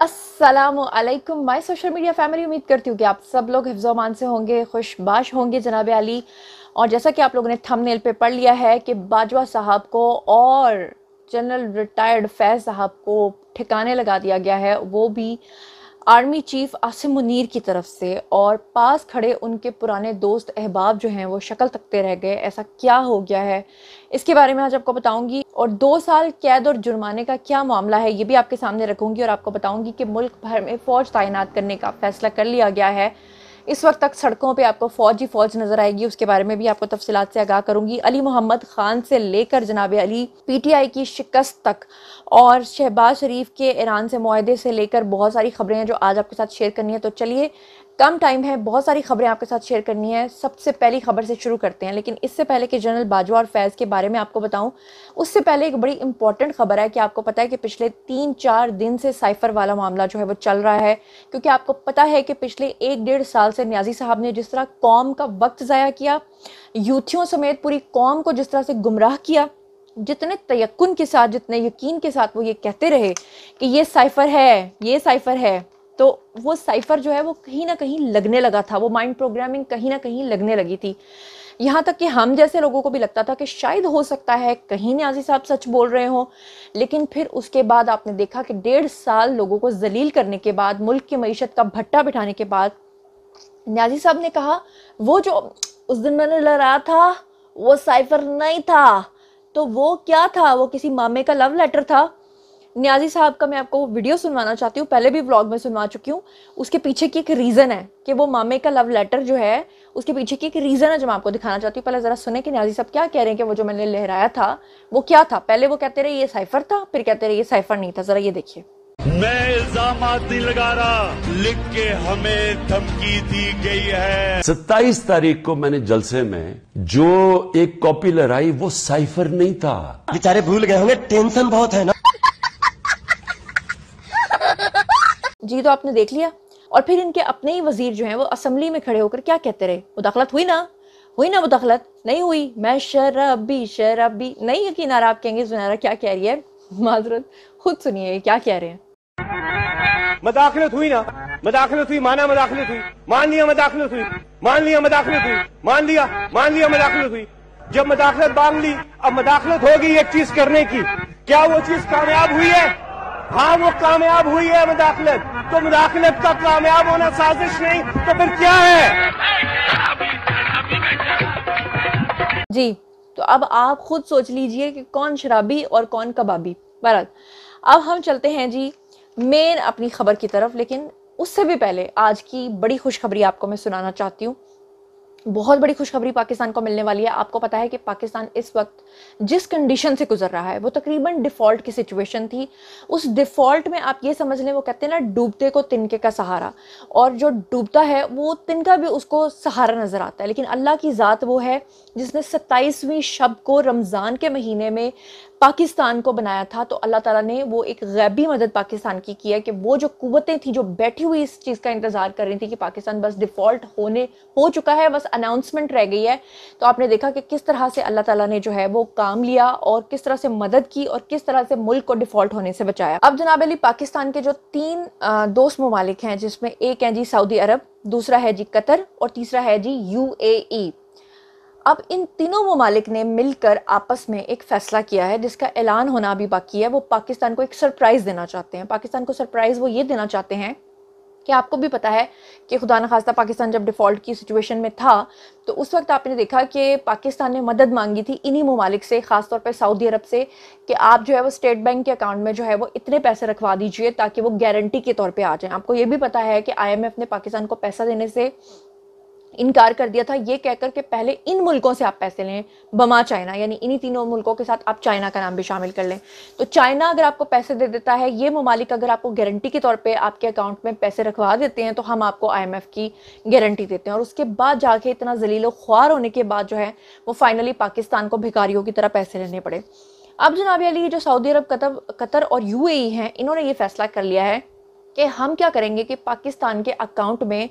Aslam my social media family उम्मीद करती हूँ कि आप सब लोग हिफ्जोमान से होंगे खुशबाश होंगे जनाब अली और जैसा कि आप लोगों ने थंबनेल पे पढ़ लिया है कि बाजवा साहब को और जनरल रिटायर्ड फैज साहब को ठिकाने लगा दिया गया है वो भी आर्मी चीफ आसिम मुनीर की तरफ से और पास खड़े उनके पुराने दोस्त अहबाब जो हैं वो शक्ल तकते रह गए ऐसा क्या हो गया है इसके बारे में आज आपको बताऊंगी और दो साल कैद और जुर्माने का क्या मामला है ये भी आपके सामने रखूंगी और आपको बताऊंगी कि मुल्क भर में फ़ौज तैनात करने का फैसला कर लिया गया है इस वक्त तक सड़कों पे आपको फौज ही फौज नज़र आएगी उसके बारे में भी आपको तफसीत से आगाह करूंगी अली मोहम्मद खान से लेकर जनाब अली पीटीआई की शिकस्त तक और शहबाज शरीफ के ईरान से माहदे से लेकर बहुत सारी खबरें हैं जो आज आपके साथ शेयर करनी है तो चलिए कम टाइम है बहुत सारी खबरें आपके साथ शेयर करनी है सबसे पहली खबर से शुरू करते हैं लेकिन इससे पहले कि जनरल बाजवा और फैज़ के बारे में आपको बताऊं उससे पहले एक बड़ी इंपॉर्टेंट खबर है कि आपको पता है कि पिछले तीन चार दिन से साइफर वाला मामला जो है वो चल रहा है क्योंकि आपको पता है कि पिछले एक डेढ़ साल से न्याजी साहब ने जिस तरह कौम का वक्त ज़ाया किया यूथियों समेत पूरी कौम को जिस तरह से गुमराह किया जितने तयकुन के साथ जितने यकीन के साथ वो ये कहते रहे कि ये साइफर है ये साइफर है तो वो साइफर जो है वो कहीं ना कहीं लगने लगा था वो माइंड प्रोग्रामिंग कहीं ना कहीं लगने लगी थी यहाँ तक कि हम जैसे लोगों को भी लगता था कि शायद हो सकता है कहीं न्याजी साहब सच बोल रहे हों लेकिन फिर उसके बाद आपने देखा कि डेढ़ साल लोगों को जलील करने के बाद मुल्क की मीशत का भट्टा बिठाने के बाद न्याजी साहब ने कहा वो जो उस दिन मैंने लड़ा था वो साइफर नहीं था तो वो क्या था वो किसी मामे का लव लेटर था न्याजी साहब का मैं आपको वीडियो सुनवाना चाहती हूँ पहले भी ब्लॉग में सुनवा चुकी हूँ उसके पीछे की एक रीज़न है कि वो मामे का लव लेटर जो है उसके पीछे की एक रीज़न है जो मैं आपको दिखाना चाहती हूँ पहले ज़रा सुने कि न्याजी साहब क्या कह रहे हैं कि वो जो मैंने लहराया था वो क्या था पहले वो कहते रहे ये साइफर था फिर कहते रहे ये साइफर नहीं था ज़रा ये देखिए मैं इल्जाम नहीं लगा रहा लिख के हमें धमकी दी गई है सत्ताईस तारीख को मैंने जलसे में जो एक कॉपी लहराई वो साइफर नहीं था बेचारे भूल गए होंगे टेंशन बहुत है ना जी तो आपने देख लिया और फिर इनके अपने ही वजीर जो हैं वो असम्बली में खड़े होकर क्या कहते रहे मुदाखलत हुई ना हुई ना मुदाखलत नहीं हुई मैं शराबी शराबी नहीं यकीन आ रहा आप कहेंगे जुनैरा क्या कह रही है माजरत खुद सुनिए क्या कह रहे हैं मदाखलत हुई ना मदाखलत हुई माना मदाखलत हुई मान लिया मदाखलत हुई मान लिया मदाखलत हुई मान लिया मान लिया मदाखलत हुई जब मदाखलत मांग ली अब मदाखलत होगी एक चीज करने की क्या वो चीज कामयाब हुई है हाँ वो कामयाब हुई है मुदाखलत तो मुदाखलत का कामयाब होना साजिश नहीं तो फिर क्या है जी तो अब आप खुद सोच लीजिए कि कौन शराबी और कौन कबाबी भारत अब हम चलते हैं जी मेन अपनी खबर की तरफ लेकिन उससे भी पहले आज की बड़ी खुशखबरी आपको मैं सुनाना चाहती हूँ बहुत बड़ी खुशखबरी पाकिस्तान को मिलने वाली है आपको पता है कि पाकिस्तान इस वक्त जिस कंडीशन से गुजर रहा है वो तकरीबन डिफ़ॉल्ट की सिचुएशन थी उस डिफ़ॉल्ट में आप ये समझ लें वो कहते हैं ना डूबते को तिनके का सहारा और जो डूबता है वो तिनका भी उसको सहारा नज़र आता है लेकिन अल्लाह की ज़ात वो है जिसने सत्ताईसवीं शब को रमज़ान के महीने में पाकिस्तान को बनाया था तो अल्लाह ताला ने वो एक गैबी मदद पाकिस्तान की किया है कि वो जो कुतें थी जो बैठी हुई इस चीज़ का इंतज़ार कर रही थी कि पाकिस्तान बस डिफ़ॉल्ट होने हो चुका है बस अनाउंसमेंट रह गई है तो आपने देखा कि किस तरह से अल्लाह ताला ने जो है वो काम लिया और किस तरह से मदद की और किस तरह से मुल्क को डिफ़ॉल्ट होने से बचाया अब जनाब अली पाकिस्तान के जो तीन दोस्त ममालिक हैं जिसमें एक हैं जी सऊदी अरब दूसरा है जी कतर और तीसरा है जी यू अब इन तीनों ममालिक ने मिलकर आपस में एक फ़ैसला किया है जिसका ऐलान होना अभी बाकी है वो पाकिस्तान को एक सरप्राइज़ देना चाहते हैं पाकिस्तान को सरप्राइज़ वो ये देना चाहते हैं कि आपको भी पता है कि खुदा न खास्ता पाकिस्तान जब डिफ़ॉल्ट की सिचुएशन में था तो उस वक्त आपने देखा कि पाकिस्तान ने मदद मांगी थी इन्हीं ममालिक से ख़ासतौर पर सऊदी अरब से कि आप जो है वो स्टेट बैंक के अकाउंट में जो है वो इतने पैसे रखवा दीजिए ताकि वो गारंटी के तौर पर आ जाएँ आपको ये भी पता है कि आई ने पाकिस्तान को पैसा देने से इनकार कर दिया था ये कहकर के पहले इन मुल्कों से आप पैसे लें बमा चाइना यानी इन्हीं तीनों मुल्कों के साथ आप चाइना का नाम भी शामिल कर लें तो चाइना अगर आपको पैसे दे देता है ये ममालिक अगर आपको गारंटी के तौर पर आपके अकाउंट में पैसे रखवा देते हैं तो हम आपको आई की गारंटी देते हैं और उसके बाद जाके इतना जलीलो ख्वार होने के बाद जो है वो फाइनली पाकिस्तान को भिकारियों की तरह पैसे लेने पड़े अब जनाब अली जो सऊदी अरब कतर कतर और यू e हैं इन्होंने ये फैसला कर लिया है कि हम क्या करेंगे कि पाकिस्तान के अकाउंट में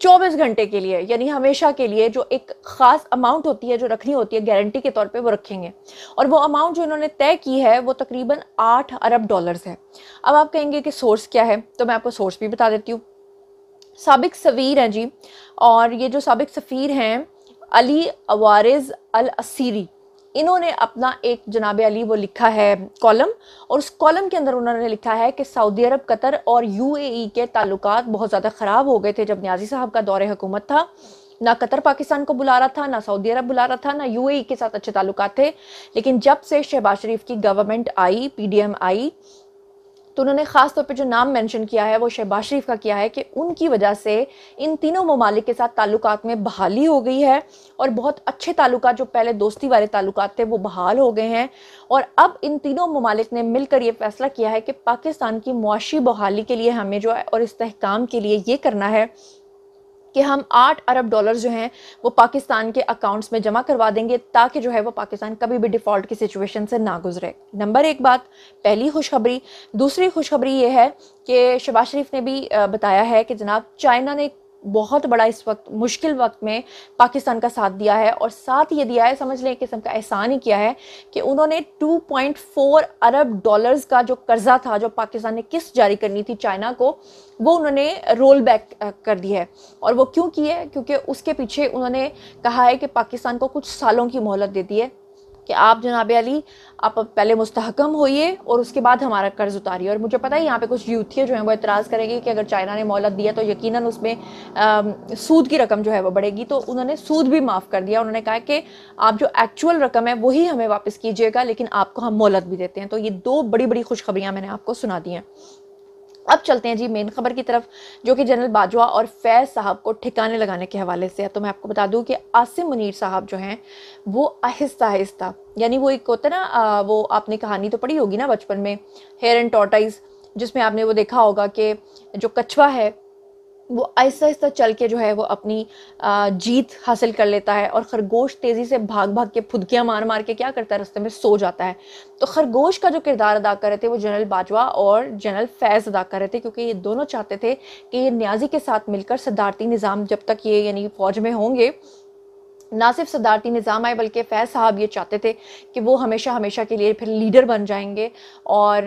चौबीस घंटे के लिए यानी हमेशा के लिए जो एक ख़ास अमाउंट होती है जो रखनी होती है गारंटी के तौर पे वो रखेंगे और वो अमाउंट जो इन्होंने तय की है वो तकरीबन आठ अरब डॉलर्स है अब आप कहेंगे कि सोर्स क्या है तो मैं आपको सोर्स भी बता देती हूँ सबक सवीर हैं जी और ये जो सबक सफ़ीर हैं अली अवारज़ अल असीरी इन्होंने अपना एक जनाब अली वो लिखा है कॉलम और उस कॉलम के अंदर उन्होंने लिखा है कि सऊदी अरब कतर और यूएई के ताल्लुक बहुत ज़्यादा ख़राब हो गए थे जब न्याजी साहब का दौरे हुकूमत था ना कतर पाकिस्तान को बुला रहा था ना सऊदी अरब बुला रहा था ना यूएई के साथ अच्छे ताल्लुक थे लेकिन जब से शहबाज शरीफ की गवर्नमेंट आई पीडीएम आई तो उन्होंने खास तौर पे जो नाम मेंशन किया है वो शहबाज शरीफ का किया है कि उनकी वजह से इन तीनों ममालिक के साथ ताल्लुक में बहाली हो गई है और बहुत अच्छे ताल्लुक जो पहले दोस्ती वाले ताल्लुक थे वो बहाल हो गए हैं और अब इन तीनों ममालिक ने मिलकर ये फैसला किया है कि पाकिस्तान की मुआशी बहाली के लिए हमें जो है और इस्तेकाम के लिए ये करना है कि हम आठ अरब डॉलर जो हैं वो पाकिस्तान के अकाउंट्स में जमा करवा देंगे ताकि जो है वो पाकिस्तान कभी भी डिफ़ॉल्ट की सिचुएशन से ना गुजरे नंबर एक बात पहली खुशखबरी दूसरी खुशखबरी ये है कि शबाज शरीफ ने भी बताया है कि जनाब चाइना ने बहुत बड़ा इस वक्त मुश्किल वक्त में पाकिस्तान का साथ दिया है और साथ ये दिया है समझ लें एक किस्म का एहसान ही किया है कि उन्होंने 2.4 अरब डॉलर्स का जो कर्ज़ा था जो पाकिस्तान ने किस्त जारी करनी थी चाइना को वो उन्होंने रोल बैक कर दी है और वो क्यों की है क्योंकि उसके पीछे उन्होंने कहा है कि पाकिस्तान को कुछ सालों की मोहलत दे दी है कि आप जनाब अली आप पहले मुस्तकम होइए और उसके बाद हमारा कर्ज़ उतारिए और मुझे पता है यहाँ पे कुछ यूथिया जो हैं वो एतराज़ करेंगे कि अगर चाइना ने मोहलत दिया तो यकीनन उसमें आ, सूद की रकम जो है वो बढ़ेगी तो उन्होंने सूद भी माफ़ कर दिया उन्होंने कहा कि आप जो एक्चुअल रकम है वही हमें वापस कीजिएगा लेकिन आपको हम मोहलत भी देते हैं तो ये दो बड़ी बड़ी खुशखबरियाँ मैंने आपको सुना दी हैं अब चलते हैं जी मेन खबर की तरफ जो कि जनरल बाजवा और फैज साहब को ठिकाने लगाने के हवाले से है तो मैं आपको बता दूं कि आसिम मुनीर साहब जो हैं वो आहिस्ता आहिस्ता यानी वो एक होता ना वो आपने कहानी तो पढ़ी होगी ना बचपन में हेयर एंड टोटाइज़ जिसमें आपने वो देखा होगा कि जो कछुआ है वो ऐसा ऐसा चल के जो है वो अपनी जीत हासिल कर लेता है और खरगोश तेज़ी से भाग भाग के फुदकियाँ मार मार के क्या करता है रास्ते में सो जाता है तो खरगोश का जो किरदार अदा कर रहे थे वो जनरल बाजवा और जनरल फैज़ अदा कर रहे थे क्योंकि ये दोनों चाहते थे कि ये न्याजी के साथ मिलकर सदारती निज़ाम जब तक ये यानी फ़ौज में होंगे ना सिर्फ सदारती निज़ाम आए बल्कि फैज़ साहब ये चाहते थे कि वो हमेशा हमेशा के लिए फिर लीडर बन जाएंगे और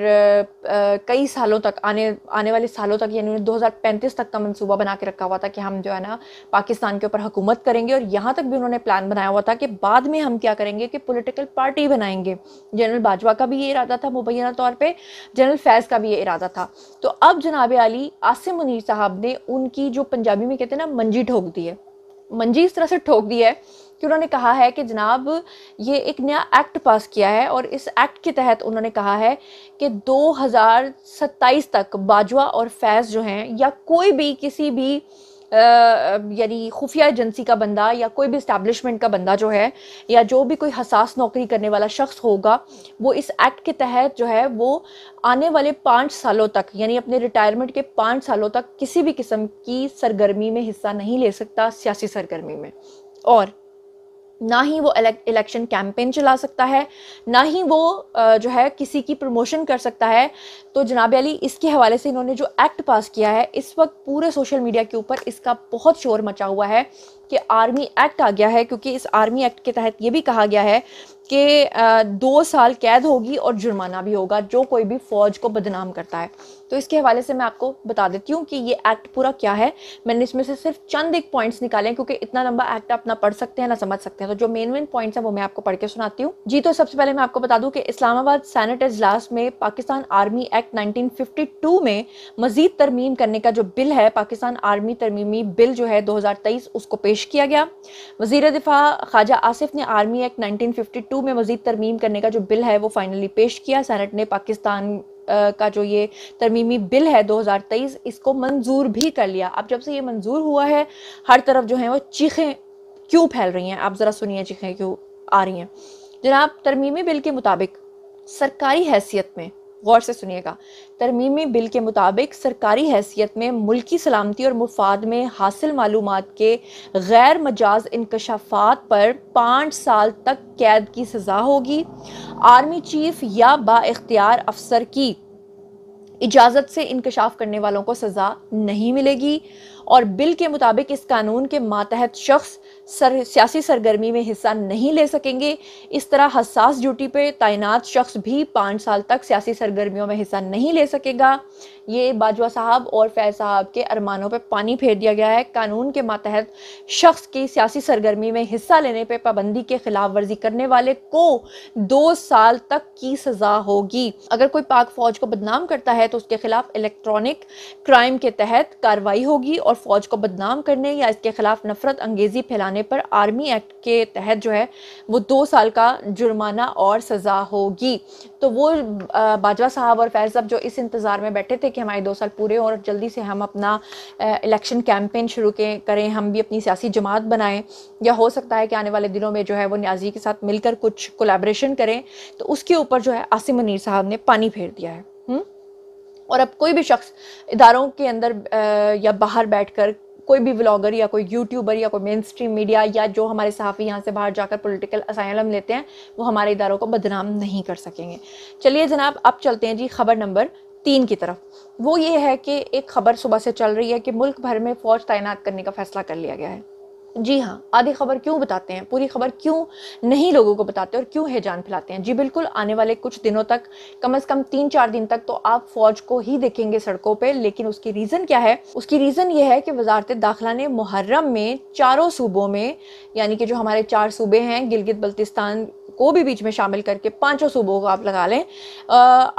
कई सालों तक आने आने वाले सालों तक यानी हज़ार पैंतीस तक का मनसूबा बना के रखा हुआ था कि हम जो है ना पाकिस्तान के ऊपर हुकूमत करेंगे और यहाँ तक भी उन्होंने प्लान बनाया हुआ था कि बाद में हम क्या करेंगे कि पोलिटिकल पार्टी बनाएंगे जनरल बाजवा का भी ये इरादा था मुबैना तौर पर जनरल फैज़ का भी ये इरादा था तो अब जनाब अली आसिम मुनीर साहब ने उनकी जो पंजाबी में कहते हैं ना मंजी ठोक दी है मंजी इस तरह से ठोक दी है कि उन्होंने कहा है कि जनाब ये एक नया एक्ट पास किया है और इस एक्ट के तहत उन्होंने कहा है कि 2027 तक बाजवा और फैज़ जो हैं या कोई भी किसी भी यानी खुफिया एजेंसी का बंदा या कोई भी इस्टेब्लिशमेंट का बंदा जो है या जो भी कोई हसास नौकरी करने वाला शख्स होगा वो इस एक्ट के तहत जो है वो आने वाले पाँच सालों तक यानी अपने रिटायरमेंट के पाँच सालों तक किसी भी किस्म की सरगर्मी में हिस्सा नहीं ले सकता सियासी सरगर्मी में और ना ही वो इलेक्शन कैंपेन चला सकता है ना ही वो जो है किसी की प्रमोशन कर सकता है तो जनाब अली इसके हवाले से इन्होंने जो एक्ट पास किया है इस वक्त पूरे सोशल मीडिया के ऊपर इसका बहुत शोर मचा हुआ है कि आर्मी एक्ट आ गया है क्योंकि इस आर्मी एक्ट के तहत ये भी कहा गया है कि दो साल कैद होगी और जुर्माना भी होगा जो कोई भी फ़ौज को बदनाम करता है तो इसके हवाले से मैं आपको बता देती हूँ कि ये एक्ट पूरा क्या है मैंने इसमें से सिर्फ चंद एक पॉइंट्स निकाले क्योंकि इतना लंबा एक्ट आप ना पढ़ सकते हैं ना समझ सकते हैं तो जो मेन मेन पॉइंट्स हैं वो मैं आपको पढ़ के सुनाती हूँ जी तो सबसे पहले मैं आपको बता दूँ कि इस्लामाबाद सैनट इजलास में पाकिस्तान आर्मी एक्ट नाइनटीन में मजीद तरमीम करने का जो बिल है पाकिस्तान आर्मी तरमीमी बिल जो है दो उसको पेश पेश किया गया वजीर दिफा ख्वाजा आसिफ ने आर्मी एक्ट टू में मजीद तरमीम करने का जो बिल है वो फाइनली पेश किया सैनट ने पाकिस्तान का जो ये तरमीमी बिल है 2023 इसको मंजूर भी कर लिया अब जब से ये मंजूर हुआ है हर तरफ जो है वो चीखें क्यों फैल रही हैं आप ज़रा सुनिए चीखें क्यों आ रही हैं जनाब तरमीमी बिल के मुताबिक सरकारी हैसियत में गौर से सुनिएगा तरमीमी बिल के मुताबिक सरकारी हैसियत में मुल्की सलामती और मुफाद में हासिल मालूम के गैर मजाज इनकशाफात पर पाँच साल तक कैद की सज़ा होगी आर्मी चीफ या बाख्तियार अफसर की इजाज़त से इनकशाफ करने वालों को सज़ा नहीं मिलेगी और बिल के मुताबिक इस कानून के मातहत शख्स सर सियासी सरगर्मी में हिस्सा नहीं ले सकेंगे इस तरह हसास ड्यूटी पे तैनात शख्स भी पाँच साल तक सियासी सरगर्मियों में हिस्सा नहीं ले सकेगा ये बाजवा साहब और फैज साहब के अरमानों पर पानी फेर दिया गया है कानून के मातहत शख्स की सियासी सरगर्मी में हिस्सा लेने पर पाबंदी के खिलाफ वर्जी करने वाले को दो साल तक की सज़ा होगी अगर कोई पाक फौज को बदनाम करता है तो उसके खिलाफ इलेक्ट्रॉनिक क्राइम के तहत कार्रवाई होगी और फौज को बदनाम करने या इसके खिलाफ नफरत अंगेजी फैलाने जाने पर आर्मी एक्ट के तहत जो है वो दो साल का जुर्माना और सज़ा होगी तो वो बाजवा साहब और फैज़ साहब जो इस इंतज़ार में बैठे थे कि हमारे दो साल पूरे और जल्दी से हम अपना इलेक्शन कैंपेन शुरू करें हम भी अपनी सियासी जमात बनाएं या हो सकता है कि आने वाले दिनों में जो है वो न्याजी के साथ मिलकर कुछ कोलेब्रेशन करें तो उसके ऊपर जो है आसिम मनीर साहब ने पानी फेर दिया है हुँ? हम्म? और अब कोई भी शख्स इदारों के अंदर या बाहर बैठकर कोई भी ब्लॉगर या कोई यूट्यूबर या कोई मेन स्ट्रीम मीडिया या जो हमारे सहाफ़ी यहाँ से बाहर जाकर पोलिटिकल असाइलम लेते हैं वो हमारे इदारों को बदनाम नहीं कर सकेंगे चलिए जनाब अब चलते हैं जी खबर नंबर तीन की तरफ वो ये है कि एक खबर सुबह से चल रही है कि मुल्क भर में फ़ौज तैनात करने का फैसला कर लिया गया है जी हाँ आधी खबर क्यों बताते हैं पूरी खबर क्यों नहीं लोगों को बताते और क्यों है जान फैलाते हैं जी बिल्कुल आने वाले कुछ दिनों तक कम से कम तीन चार दिन तक तो आप फौज को ही देखेंगे सड़कों पे लेकिन उसकी रीज़न क्या है उसकी रीज़न यह है कि वजारत दाखिला ने मुहर्रम में चारों सूबों में यानी कि जो हमारे चार सूबे हैं गिलगित बल्तिस्तान को भी बीच में शामिल करके पांचों सूबों को आप लगा लें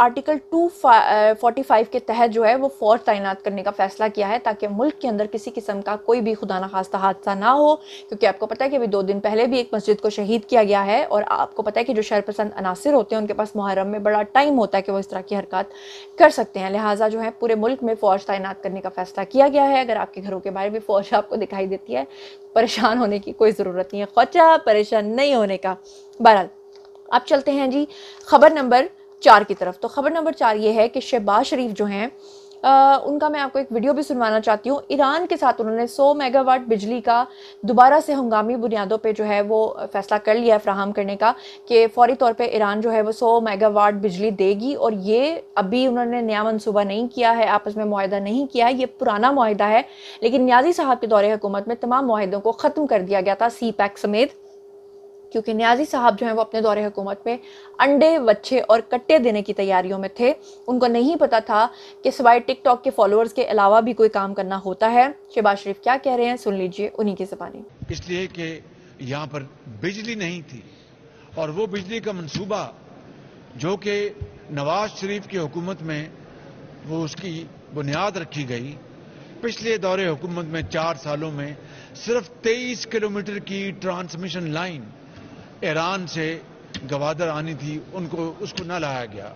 आर्टिकल टू फोर्टी फाइव के तहत जो है वो फौज तैनात करने का फैसला किया है ताकि मुल्क के अंदर किसी किस्म का कोई भी खुदा न खास्ता हादसा ना हो क्योंकि आपको पता है कि अभी दो दिन पहले भी एक मस्जिद को शहीद किया गया है और आपको पता है कि जो शरपसंद अनासर होते हैं उनके पास मुहर्रम में बड़ा टाइम होता है कि वो इस तरह की हरकत कर सकते हैं लिहाजा जो है पूरे मुल्क में फ़ौज तैनात करने का फैसला किया गया है अगर आपके घरों के बाहर भी फ़ौज आपको दिखाई देती है परेशान होने की कोई ज़रूरत नहीं है खौचा परेशान नहीं होने का बहरहाल अब चलते हैं जी खबर नंबर चार की तरफ तो खबर नंबर चार ये है कि शहबाज शरीफ जो हैं आ, उनका मैं आपको एक वीडियो भी सुनवाना चाहती हूँ ईरान के साथ उन्होंने 100 मेगावाट बिजली का दोबारा से हंगामी बुनियादों पे जो है वो फैसला कर लिया है फ्राहम करने का कि फौरी तौर पे ईरान जो है वो 100 मेगावाट बिजली देगी और ये अभी उन्होंने नया मनसूबा नहीं किया है आपस में माहदा नहीं किया है ये पुराना माहदा है लेकिन न्याजी साहब के दौरे हुकूमत में तमाम माहदों को ख़त्म कर दिया गया था सी पैक समेत क्योंकि न्याजी साहब जो हैं वो अपने दौरे हुकूमत में अंडे बच्चे और कट्टे देने की तैयारियों में थे उनको नहीं पता था कि सिवाय टिकटॉक के फॉलोअर्स के अलावा भी कोई काम करना होता है शहबाज शरीफ क्या कह रहे हैं सुन लीजिए उन्हीं की जबानी इसलिए कि यहाँ पर बिजली नहीं थी और वो बिजली का मनसूबा जो कि नवाज शरीफ की हुकूमत में वो उसकी बुनियाद रखी गई पिछले दौरे हुकूमत में चार सालों में सिर्फ 23 किलोमीटर की ट्रांसमिशन लाइन ईरान से गवादर आनी थी उनको उसको ना लाया गया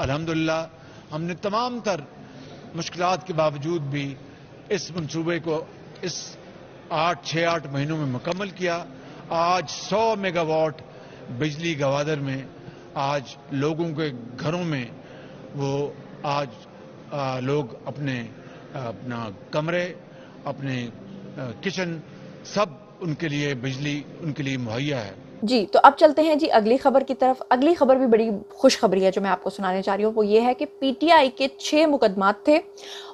अल्हम्दुलिल्लाह हमने तमाम तर मुश्किल के बावजूद भी इस मनसूबे को इस आठ छः आठ महीनों में मुकम्मल किया आज सौ मेगावाट बिजली गवादर में आज लोगों के घरों में वो आज आ, लोग अपने अपना कमरे अपने किचन सब उनके लिए बिजली उनके लिए मुहैया है जी तो अब चलते हैं जी अगली खबर की तरफ अगली खबर भी बड़ी खुशखबरी है जो मैं आपको सुनाने चाह रही हूँ वो ये है कि पीटीआई के छः मुकदमात थे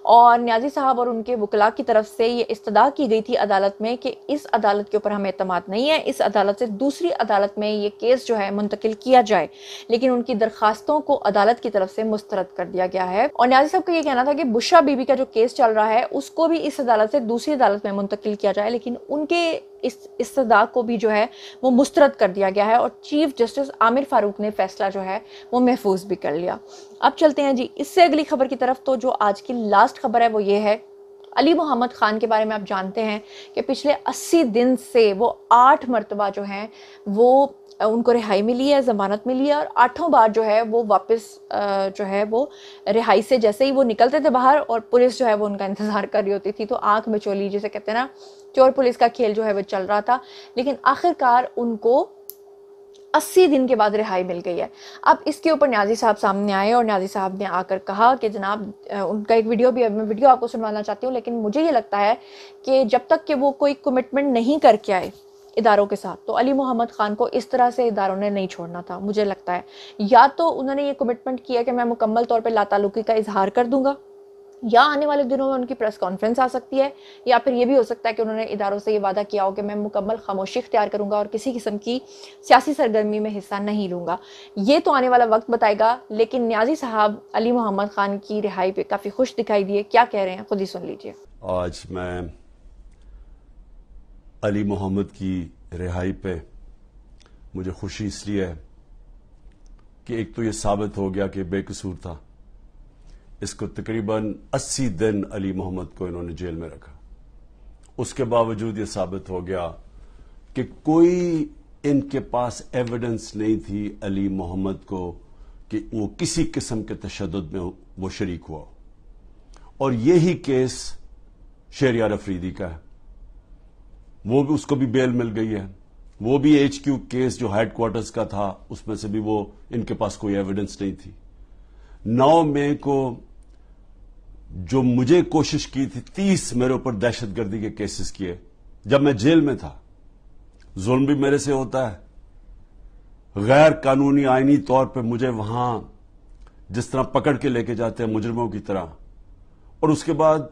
और न्याजी साहब और उनके वकला की तरफ से ये इस्तः की गई थी अदालत में कि इस अदालत के ऊपर हमें अतमाद नहीं है इस अदालत से दूसरी अदालत में ये केस जो है मुंतकिल किया जाए लेकिन उनकी दरखास्तों को अदालत की तरफ से मुस्तरद कर दिया गया है और न्याजी साहब का ये कहना था कि बुशा बीबी का जो केस चल रहा है उसको भी इस अदालत से दूसरी अदालत में मुंतकिल किया जाए लेकिन उनके इस इस्तः को भी जो है वो मुस्तरद कर दिया गया है और चीफ जस्टिस आमिर फारूक ने फैसला जो है वो महफूज भी कर लिया अब चलते हैं जी इससे अगली खबर की तरफ तो जो आज की लास्ट लास्ट खबर है वो ये है अली मोहम्मद ख़ान के बारे में आप जानते हैं कि पिछले 80 दिन से वो आठ मरतबा जो हैं वो उनको रिहाई मिली है ज़मानत मिली है और आठों बार जो है वो वापस जो है वो रिहाई से जैसे ही वो निकलते थे बाहर और पुलिस जो है वो उनका इंतज़ार कर रही होती थी तो आँख में चोली जैसे कहते हैं ना चोर पुलिस का खेल जो है वो चल रहा था लेकिन आखिरकार उनको अस्सी दिन के बाद रिहाई मिल गई है अब इसके ऊपर न्याजी साहब सामने आए और न्याजी साहब ने आकर कहा कि जनाब उनका एक वीडियो भी मैं वीडियो आपको सुनवाना चाहती हूँ लेकिन मुझे ये लगता है कि जब तक कि वो कोई कमिटमेंट नहीं करके आए इदारों के साथ तो अली मोहम्मद ख़ान को इस तरह से इदारों ने नहीं छोड़ना था मुझे लगता है या तो उन्होंने ये कमिटमेंट किया कि मैं मुकम्मल तौर पर लातालुकी का इजहार कर दूंगा या आने वाले दिनों में उनकी प्रेस कॉन्फ्रेंस आ सकती है या फिर ये भी हो सकता है कि उन्होंने इदारों से ये वादा किया हो कि मैं मुकम्मल खामोशी इख्तियार करूंगा और किसी किस्म की सियासी सरगर्मी में हिस्सा नहीं लूंगा ये तो आने वाला वक्त बताएगा लेकिन न्याजी साहब अली मोहम्मद खान की रिहाई पर काफ़ी खुश दिखाई दिए क्या कह रहे हैं खुद ही सुन लीजिए आज मैं अली मोहम्मद की रिहाई पे मुझे खुशी इसलिए है कि एक तो ये साबित हो गया कि बेकसूर था इसको तकरीबन 80 दिन अली मोहम्मद को इन्होंने जेल में रखा उसके बावजूद यह साबित हो गया कि कोई इनके पास एविडेंस नहीं थी अली मोहम्मद को कि वो किसी किस्म के तशद में वो शरीक हुआ और यही केस शेरियार अफरीदी का है वो भी उसको भी बेल मिल गई है वो भी एच क्यू केस जो हेडक्वार्टर्स का था उसमें से भी वो इनके पास कोई एविडेंस नहीं थी नौ मई को जो मुझे कोशिश की थी तीस मेरे ऊपर दहशतगर्दी के केसेस किए जब मैं जेल में था जुल्म भी मेरे से होता है गैर कानूनी आइनी तौर पे मुझे वहां जिस तरह पकड़ के लेके जाते हैं मुजरमों की तरह और उसके बाद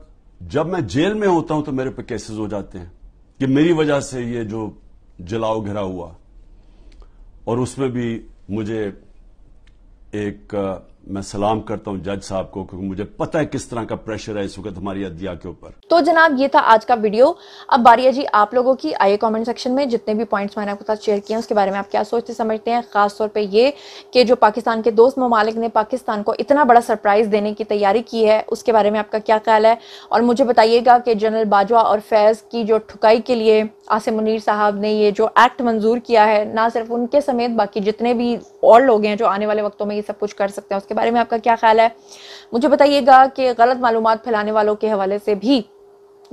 जब मैं जेल में होता हूं तो मेरे पे केसेस हो जाते हैं कि मेरी वजह से ये जो जलाओ घिरा हुआ और उसमें भी मुझे एक मैं सलाम करता हूं जज साहब को क्योंकि मुझे पता है किस तरह का प्रेशर है इस वक्त हमारी अदिया के ऊपर तो जनाब ये था आज का वीडियो अब बारिया जी आप लोगों की आइए कमेंट सेक्शन में जितने भी पॉइंट्स मैंने आपके साथ शेयर किए उसके बारे में आप क्या सोचते समझते हैं खासतौर तौर पे ये कि जो पाकिस्तान के दोस्त ममालिक ने पाकिस्तान को इतना बड़ा सरप्राइज देने की तैयारी की है उसके बारे में आपका क्या ख्याल है और मुझे बताइएगा कि जनरल बाजवा और फैज़ की जो ठुकाई के लिए आसिम मुनीर साहब ने ये जो एक्ट मंजूर किया है ना सिर्फ उनके समेत बाकी जितने भी और लोग हैं जो आने वाले वक्तों में ये सब कुछ कर सकते हैं उसके बारे में आपका क्या ख्याल है मुझे बताइएगा कि गलत मालूम फैलाने वालों के हवाले से भी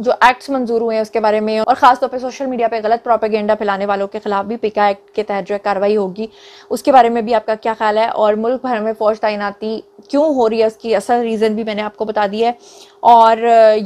जो एक्ट्स मंजूर हुए हैं उसके बारे में और खासतौर पे सोशल मीडिया पे गलत प्रोपेगेंडा फैलाने वालों के खिलाफ भी पिका एक्ट के तहत जो कार्रवाई होगी उसके बारे में भी आपका क्या ख्याल है और मुल्क भर में फौज तैनाती क्यों हो रही है उसकी असल रीज़न भी मैंने आपको बता दी है और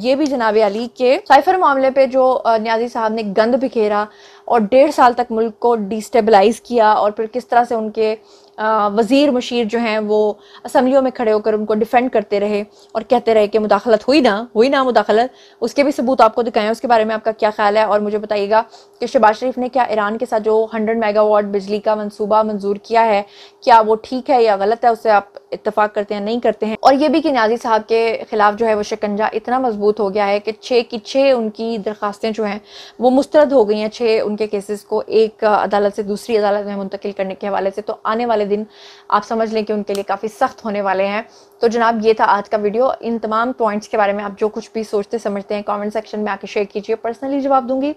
ये भी जनाब अली के साइफर मामले पर जो न्याजी साहब ने गंद बिखेरा और डेढ़ साल तक मुल्क को डिस्टेबलाइज किया और फिर किस तरह से उनके वज़ीर मशीर जो हैं वो असम्बलियों में खड़े होकर उनको डिफेंड करते रहे और कहते रहे कि मुदाखलत हुई ना हुई ना मुदाखलत उसके भी सबूत आपको दिखाएं उसके बारे में आपका क्या ख्याल है और मुझे बताइएगा कि शहबाज शरीफ ने क्या ईरान के साथ जो हंड्रेड मेगावाट बिजली का मनसूबा मंजूर किया है क्या वो ठीक है या गलत है उससे आप इतफाक़ करते हैं नहीं करते हैं और ये भी कि न्याजी साहब के ख़िलाफ़ जो है वो शिकंजा इतना मजबूत हो गया है कि छः की छः उनकी दरख्वास्तें जो हैं वो मुस्तरद हो गई हैं छः उनके केसेस को एक अदालत से दूसरी अदालत में मुंतकिल करने के हवाले से तो आने वाले दिन आप समझ लें कि उनके लिए काफ़ी सख्त होने वाले हैं तो जनाब ये था आज का वीडियो इन तमाम पॉइंट्स के बारे में आप जो कुछ भी सोचते समझते हैं कमेंट सेक्शन में आके शेयर कीजिए पर्सनली जवाब दूंगी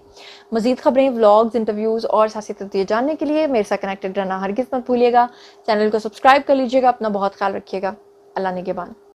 मजीद खबरें व्लॉग्स इंटरव्यूज़ और सासी तस्वीर जानने के लिए मेरे साथ कनेक्टेड रहना हरगिज़ मत भूलिएगा चैनल को सब्सक्राइब कर लीजिएगा अपना बहुत ख्याल रखिएगा अल्लाह ने के